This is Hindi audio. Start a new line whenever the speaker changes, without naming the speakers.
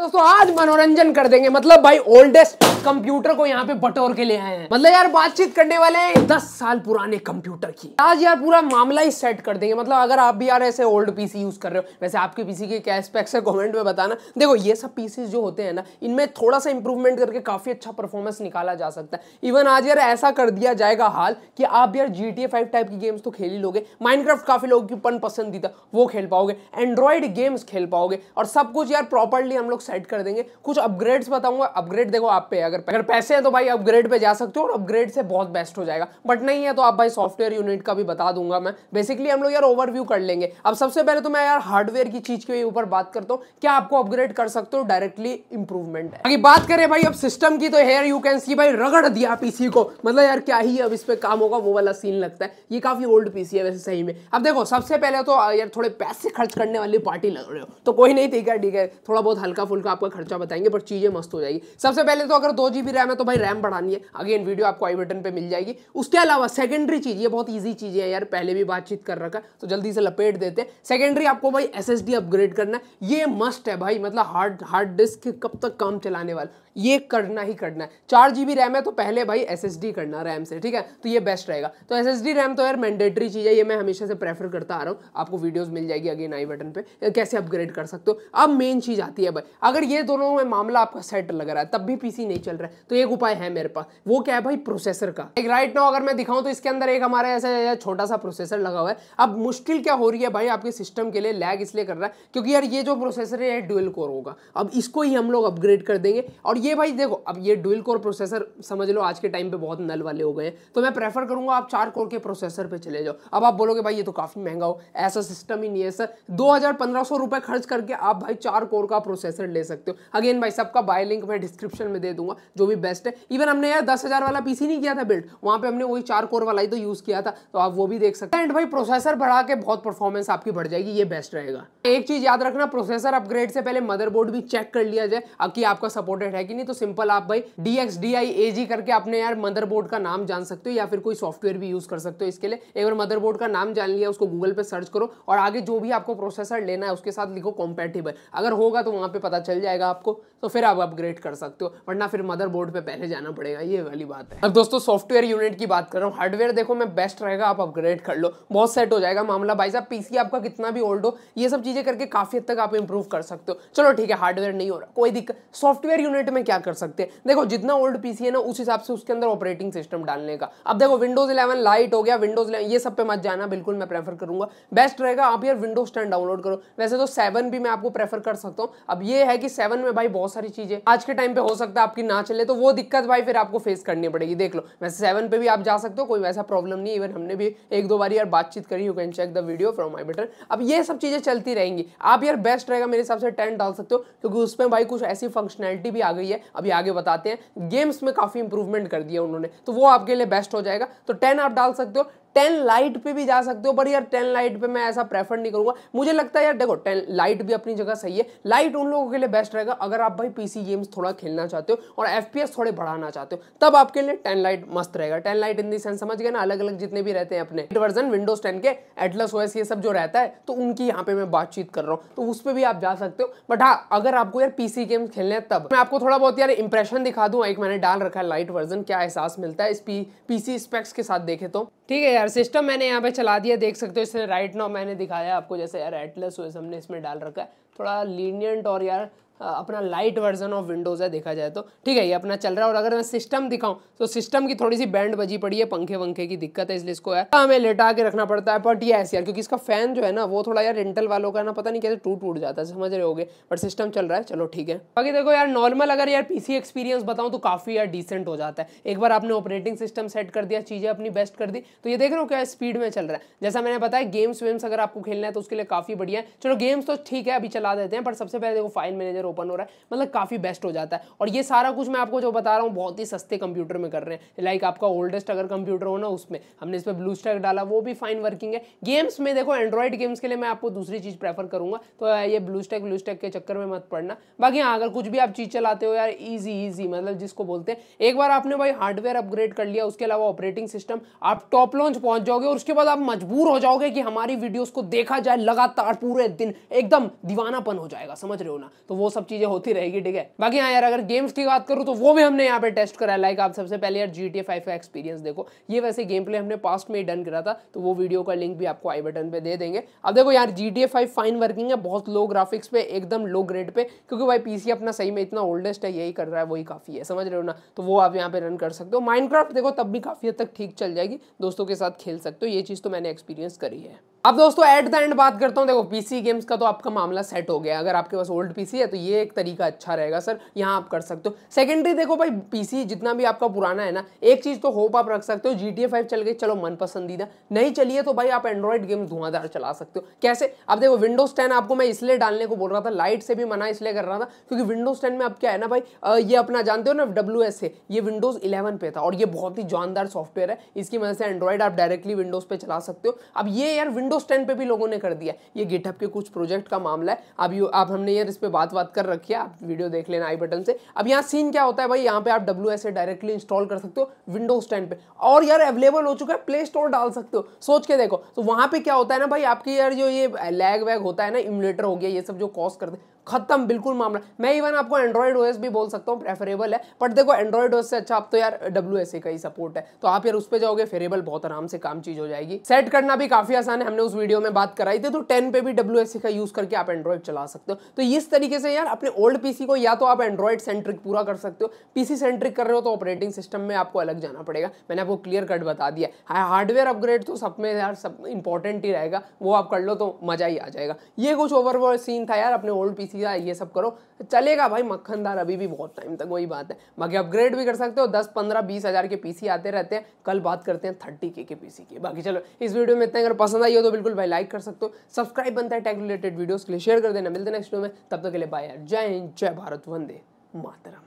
दोस्तों आज मनोरंजन कर देंगे मतलब भाई ओल्डेस्ट कंप्यूटर को यहाँ पे बटोर के ले आए हैं मतलब यार बातचीत करने वाले हैं दस साल पुराने कंप्यूटर की आज यार पूरा मामला ही सेट कर देंगे मतलब अगर आप भी यार ऐसे ओल्ड पीसी यूज कर रहे हो वैसे आपके पीसी के क्या स्पेक्स है कमेंट में बताना देखो ये सब पीसीज जो होते हैं ना इनमें थोड़ा सा इंप्रूवमेंट करके काफी अच्छा परफॉर्मेंस निकाला जा सकता है इवन आज यार ऐसा कर दिया जाएगा हाल की आप यार जी टी टाइप की गेम्स तो खेल ही लोगे माइंड काफी लोगों की पन पसंदीदा वो खेल पाओगे एंड्रॉयड गेम्स खेल पाओगे और सब कुछ यार प्रॉपरली हम लोग सेट कर देंगे कुछ अपग्रेड्स बताऊंगा अपग्रेड देखो आप पे अगर अगर पैसे हैं तो भाई अपग्रेड पे जा सकते हो और अपग्रेड से बहुत बेस्ट हो जाएगा बट नहीं है तो आप भाई सॉफ्टवेयर यूनिट का भी बता दूंगा मैं बेसिकली हम लोग यार ओवरव्यू कर लेंगे अब सबसे पहले तो मैं यार हार्डवेयर की चीज के ऊपर बात करता हूँ क्या आपको अपग्रेड कर सकते हो डायरेक्टली इंप्रूवमेंट है बात करें भाई अब सिस्टम की तो हेयर यू कैन सी भाई रगड़ दिया पीसी को मतलब यार क्या ही अब इस पर काम होगा वो वाला सीन लगता है ये काफी ओल्ड पीसी है वैसे सही में अब देखो सबसे पहले तो यार थोड़े पैसे खर्च करने वाली पार्टी लग रहे हो तो कोई नहीं ठीक है ठीक है थोड़ा बहुत हल्का फुल का आपका खर्चा बताएंगे पर चीज़ें मस्त हो जाएगी सबसे पहले तो अगर दो जी बी रैम है तो भाई रैम बढ़ानी है अगेन वीडियो आपको आई बटन पे मिल जाएगी उसके अलावा सेकेंडरी चीज़ ये बहुत ईजी चीज है यार पहले भी बातचीत कर रखा तो जल्दी से लपेट देते हैं सेकेंडरी आपको भाई एस अपग्रेड करना है ये मस्ट है भाई मतलब हार्ड हार्ड डिस्क कब तक काम चलाने वाला ये करना ही करना है चार जी रैम है तो पहले भाई एस एस डी करना रैम से ठीक है तो ये बेस्ट रहेगा तो एस एस डी रैम तो यार मैंडेटरी चीज़ है ये मैं हमेशा से प्रेफर करता आ रहा हूँ आपको वीडियोस मिल जाएगी अगेन आई बटन पे कैसे अपग्रेड कर सकते हो अब मेन चीज़ आती है भाई अगर ये दोनों में मामला आपका सेट लग रहा है तब भी पीसी नहीं चल रहा है तो एक उपाय है मेरे पास वो क्या है भाई प्रोसेसर का एक राइट नाउ अगर मैं दिखाऊं तो इसके अंदर एक हमारा ऐसा छोटा सा प्रोसेसर लगा हुआ है अब मुश्किल क्या हो रही है भाई आपके सिस्टम के लिए लैग इसलिए कर रहा है क्योंकि यार ये जो प्रोसेसर है डुअल कोर होगा अब इसको ही हम लोग अपग्रेड कर देंगे और ये भाई देखो अब ये डुअल कोर प्रोसेसर समझ लो आज के टाइम पे बहुत नल वाले हो गए हैं तो मैं प्रेफर करूंगा आप चार कोर के प्रोसेसर पे चले जाओ अब आप बोलोगे भाई ये तो काफ़ी महंगा हो ऐसा सिस्टम ही नहीं है सर दो हज़ार पंद्रह सौ रुपए खर्च करके आप भाई चार कोर का प्रोसेसर ले सकते हो अगेन भाई सबका बाय लिंक मैं डिस्क्रिप्शन में दे दूंगा जो भी बेस्ट है इवन हमने यार दस हज़ार वाला पीसी नहीं किया था बिल्ड वहां पर हमने वही चार कोर वाला ही तो यूज़ किया था तो आप वो भी देख सकते हैं एंड भाई प्रोसेसर बढ़ा के बहुत परफॉर्मेंस आपकी बढ़ जाएगी ये बेस्ट रहेगा एक चीज़ याद रखना प्रोसेसर अपग्रेड से पहले मदरबोर्ड भी चेक कर लिया जाए कि आपका सपोर्टेड है कि कि नहीं तो सिंपल आप भाई D X D I A G करके अपने यार मदरबोर्ड का नाम जान सकते हो या फिर कोई सॉफ्टवेयर भी यूज कर सकते हो इसके लिए एक बार मदरबोर्ड का नाम जान लिया उसको गूगल पे सर्च करो और आगे जो भी आपको प्रोसेसर लेना है उसके साथ लिखो कॉम्पेटिबल अगर होगा तो वहाँ पर पता चल जाएगा आपको तो फिर आप अपग्रेड कर सकते हो वरना फिर मदरबोर्ड पे पहले जाना पड़ेगा ये वाली बात है अब दोस्तों सॉफ्टवेयर यूनिट की बात कर रहा हूँ हार्डवेयर देखो मैं बेस्ट रहेगा आप अपग्रेड कर लो बहुत सेट हो जाएगा मामला भाई साहब पीसी आपका कितना भी ओल्ड हो ये सब चीजें करके काफी हद तक आप इंप्रूव कर सकते हो चलो ठीक है हार्डवेयर नहीं हो रहा कोई दिक्कत सॉफ्टवेयर यूनिट में में क्या कर सकते हैं देखो जितना ओल्ड पीसी है ना उस हिसाब से उसके अंदर ऑपरेटिंग सिस्टम डालने का अब देखो विंडोज इलेवन लाइट हो गया विंडोज ये सब पे मत जाना बिल्कुल मैं प्रेफर करूंगा बेस्ट रहेगा आप यार विंडोज टेन डाउनलोड करो वैसे तो सेवन भी मैं आपको प्रेफर कर सकता हूँ अब ये है कि सेवन में भाई बहुत सारी चीजें आज के टाइम पे हो सकता है आपकी ना चले तो वो दिक्कत भाई फिर आपको फेस करनी पड़ेगी देख लो वैसे सेवन पे भी आप जा सकते हो कोई वैसा प्रॉब्लम नहीं इवन हमने भी एक दो बार यार बातचीत करी you can check the video from my better अब ये सब चीजें चलती रहेंगी आप यार बेस्ट रहेगा मेरे हिसाब से टेन डाल सकते हो क्योंकि उसमें भाई कुछ ऐसी फंक्शनैलिटी भी आ गई है अभी आगे बताते हैं गेम्स में काफ़ी इंप्रूवमेंट कर दिया उन्होंने तो वो आपके लिए बेस्ट हो जाएगा तो टेन आप डाल सकते हो टेन लाइट पे भी जा सकते हो पर यार टेन लाइट पे मैं ऐसा प्रेफर नहीं करूँगा मुझे लगता है यार देखो टेन लाइट भी अपनी जगह सही है लाइट उन लोगों के लिए बेस्ट रहेगा अगर आप भाई पीसी गेम्स थोड़ा खेलना चाहते हो और एफ थोड़े बढ़ाना चाहते हो तब आपके लिए टेन लाइट मस्त रहेगा ten lite in the sense समझ गए ना अलग अलग जितने भी रहते हैं अपने वर्जन विंडोज टेन के एटलस ओएस ये सब जो रहता है तो उनकी यहाँ पे मैं बातचीत कर रहा हूँ तो उस पर भी आप जा सकते हो बट हाँ अगर आपको यार पीसी गेम्स खेलने हैं तब मैं आपको थोड़ा बहुत यार इंप्रेशन दिखा दूँ एक मैंने डाल रखा है लाइट वर्जन क्या एहसास मिलता है इस पी, पीसी स्पेक्स के साथ देखे तो ठीक है यार सिस्टम मैंने यहाँ पे चला दिया देख सकते हो इसने राइट नाउ मैंने दिखाया आपको जैसे यार एटलस हुए हमने इसमें डाल रखा है थोड़ा लीनियंट और यार अपना लाइट वर्जन ऑफ विंडोज़ है देखा जाए तो ठीक है ये अपना चल रहा है और अगर मैं सिस्टम दिखाऊं तो सिस्टम की थोड़ी सी बैंड बजी पड़ी है पंखे वंखे की दिक्कत है इसलिए इसको यार हाँ, हमें लेटा के रखना पड़ता है बट यस यार क्योंकि इसका फैन जो है ना वो थोड़ा यार रेंटल वालों का ना पता नहीं कैसे टूट टूट जाता है समझ रहे हो बट सिस्टम चल रहा है चलो ठीक है बाकी देखो यार नॉर्मल अगर यार पीसी एक्सपीरियंस बताऊँ तो काफ़ी यार डिसेंट हो जाता है एक बार आपने ऑपरेटिंग सिस्टम सेट कर दिया चीज़ें अपनी बेस्ट कर दी तो ये देख रहे हो क्या स्पीड में चल रहा है जैसा मैंने बताया गेम्स वेम्स अगर आपको खेलना है तो उसके लिए काफ़ी बढ़िया है चलो गेम्स तो ठीक है अभी चला देते हैं पर सबसे पहले देखो फाइल मैनेजर ओपन हो रहा है मतलब काफ़ी बेस्ट हो जाता है और ये सारा कुछ मैं आपको जो बता रहा हूँ बहुत ही सस्ते कंप्यूटर में कर रहे हैं लाइक आपका ओल्डेस्ट अगर कंप्यूटर हो ना उसमें हमने इस पर ब्लू स्टैक डाला वो भी फाइन वर्किंग है गेम्स में देखो एंड्रॉइड गेम्स के लिए मैं आपको दूसरी चीज़ प्रेफर करूँगा तो ये ब्लू स्टैक ब्लू स्टैक के चक्कर में मत पड़ना बाकी हाँ, अगर कुछ भी आप चीज़ चलाते हो यार ईजी ईजी मतलब जिसको बोलते हैं एक बार आपने भाई हार्डवेयर अपग्रेड कर लिया उसके अलावा ऑपरेटिंग सिस्टम आप टॉप लॉन्च पहुंच जाओगे और उसके बाद आप मजबूर हो जाओगे कि हमारी वीडियोस को देखा जाए लगातार पूरे दिन एकदम दीवानापन हो जाएगा समझ रहे हो ना तो वो सब चीज़ें होती रहेगी ठीक है बाकी हाँ यार अगर गेम्स की बात करूँ तो वो भी हमने यहाँ पे टेस्ट करा लाइक आप सबसे पहले यार जी टी फाइव का एक्सपीरियंस देखो ये वैसे गेम प्ले हमने पास्ट में ही डन करा था तो वो वीडियो का लिंक भी आपको आई बटन पे दे देंगे अब देखो यार G T five fine working है बहुत लो ग्राफिक्स पे एकदम लो ग्रेड पे क्योंकि भाई पीसी अपना सही में इतना ओल्डेस्ट है यही कर रहा है वही काफ़ी है समझ रहे हो ना तो वो आप यहाँ पे रन कर सकते हो माइंड देखो तब भी काफ़ी हद तक ठीक चल जाएगी दोस्तों के साथ खेल सकते हो ये चीज़ तो मैंने एक्सपीरियंस करी है अब दोस्तों एट द एंड बात करता हूँ देखो पीसी गेम्स का तो आपका मामला सेट हो गया अगर आपके पास ओल्ड पीसी है तो ये एक तरीका अच्छा रहेगा सर यहाँ आप कर सकते हो सेकेंडरी देखो भाई पीसी जितना भी आपका पुराना है ना एक चीज़ तो होप आप रख सकते हो जी टी फाइव चल गई चलो मन पसंदीदा नहीं चलिए तो भाई आप एंड्रॉइड गेम धुआंधार चला सकते हो कैसे अब देखो विंडोज टेन आपको मैं इसलिए डालने को बोल रहा था लाइट से भी मना इसलिए कर रहा था क्योंकि विंडोज टेन में आप क्या है ना भाई ये अपना जानते हो ना डब्ल्यू एस ये विंडोज इलेवन पे था और ये बहुत ही जानदार सॉफ्टवेयर है इसकी वजह से एंड्रॉइड आप डायरेक्टली विंडोज पे चला सकते हो अब ये यार विंडो विंडोज टेन पे भी लोगों ने कर दिया ये गिटहब के कुछ प्रोजेक्ट का मामला है अब यू आप हमने यार इस पर बात बात कर रखी है आप वीडियो देख लेना आई बटन से अब यहाँ सीन क्या होता है भाई यहाँ पे आप डब्ल्यू एस डायरेक्टली इंस्टॉल कर सकते हो विंडोज टेन पे और यार अवेलेबल हो चुका है प्ले स्टोर डाल सकते हो सोच के देखो तो वहाँ पे क्या होता है ना भाई आपकी यार जो ये लैग वैग होता है ना इम्यूलेटर हो गया ये सब जो कॉस्ट करते हैं खत्म बिल्कुल मामला मैं इवन आपको एंड्रॉइड ओएस भी बोल सकता हूँ प्रेफरेबल है बट देखो एंड्रॉइड ओएस से अच्छा आप तो यार डब्ल्यू का ही सपोर्ट है तो आप यार उस पर जाओगे फेरेबल बहुत आराम से काम चीज हो जाएगी सेट करना भी काफी आसान है हमने उस वीडियो में बात कराई थी तो टेन पे भी डब्ल्यू का यूज करके आप एंड्रॉइड चला सकते हो तो इस तरीके से यार अपने ओल्ड पीसी को या तो आप एंड्रॉइड सेंट्रिक पूरा कर सकते हो पीसी सेंट्रिक कर रहे हो तो ऑपरेटिंग सिस्टम में आपको अलग जाना पड़ेगा मैंने आपको क्लियर कट बता दिया हार्डवेयर अपग्रेड तो सब में यार सब इंपॉर्टेंट ही रहेगा वो आप कर लो तो मजा ही आ जाएगा ये कुछ ओवरऑल सीन था यार अपने ओल्ड पीसी सीधा ये सब करो चलेगा भाई मक्खनदार अभी भी बहुत टाइम तक वही बात है बाकी अपग्रेड भी कर सकते हो दस पंद्रह बीस हज़ार के पीसी आते रहते हैं कल बात करते हैं थर्टी के के पीसी की बाकी चलो इस वीडियो में इतना अगर पसंद आई हो तो बिल्कुल भाई लाइक कर सकते हो सब्सक्राइब बनता है टेक रिलेटेड वीडियोज़ के लिए शेयर कर देना मिलते नेक्स्ट वीडियो में तब तक के लिए बाय जय हिंद जय भारत वंदे मातरम